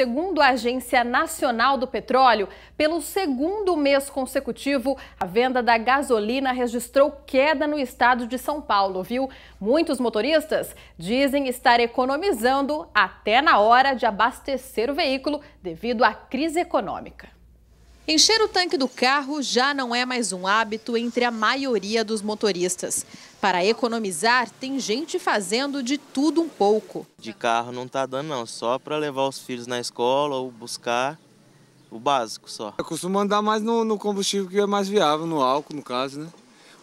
Segundo a Agência Nacional do Petróleo, pelo segundo mês consecutivo, a venda da gasolina registrou queda no estado de São Paulo, viu? Muitos motoristas dizem estar economizando até na hora de abastecer o veículo devido à crise econômica. Encher o tanque do carro já não é mais um hábito entre a maioria dos motoristas. Para economizar, tem gente fazendo de tudo um pouco. De carro não está dando não, só para levar os filhos na escola ou buscar o básico só. Eu costumo andar mais no, no combustível que é mais viável, no álcool no caso, né?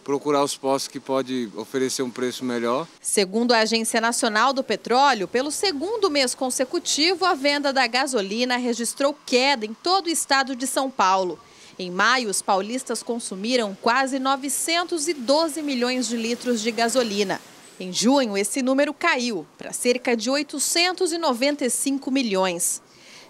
procurar os postos que pode oferecer um preço melhor. Segundo a Agência Nacional do Petróleo, pelo segundo mês consecutivo, a venda da gasolina registrou queda em todo o estado de São Paulo. Em maio, os paulistas consumiram quase 912 milhões de litros de gasolina. Em junho, esse número caiu para cerca de 895 milhões.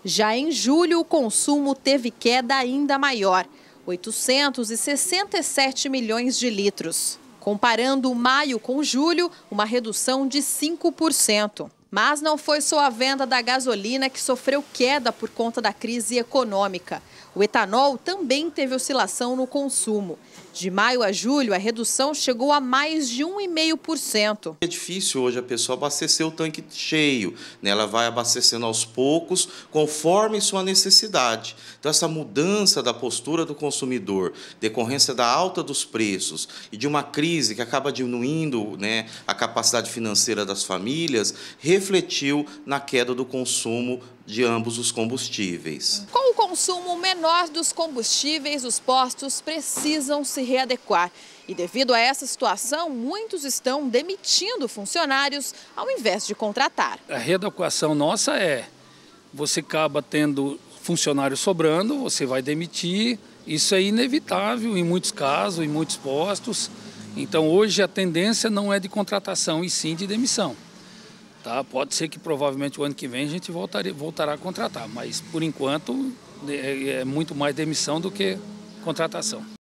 Já em julho, o consumo teve queda ainda maior. 867 milhões de litros. Comparando maio com julho, uma redução de 5%. Mas não foi só a venda da gasolina que sofreu queda por conta da crise econômica. O etanol também teve oscilação no consumo. De maio a julho, a redução chegou a mais de 1,5%. É difícil hoje a pessoa abastecer o tanque cheio. Né? Ela vai abastecendo aos poucos, conforme sua necessidade. Então, essa mudança da postura do consumidor, decorrência da alta dos preços e de uma crise que acaba diminuindo né, a capacidade financeira das famílias, refletiu na queda do consumo de ambos os combustíveis. Com o consumo menor dos combustíveis, os postos precisam se readequar. E devido a essa situação, muitos estão demitindo funcionários ao invés de contratar. A readequação nossa é: você acaba tendo funcionários sobrando, você vai demitir. Isso é inevitável em muitos casos, em muitos postos. Então, hoje, a tendência não é de contratação, e sim de demissão. Tá? Pode ser que provavelmente o ano que vem a gente voltaria, voltará a contratar, mas por enquanto é, é muito mais demissão do que contratação.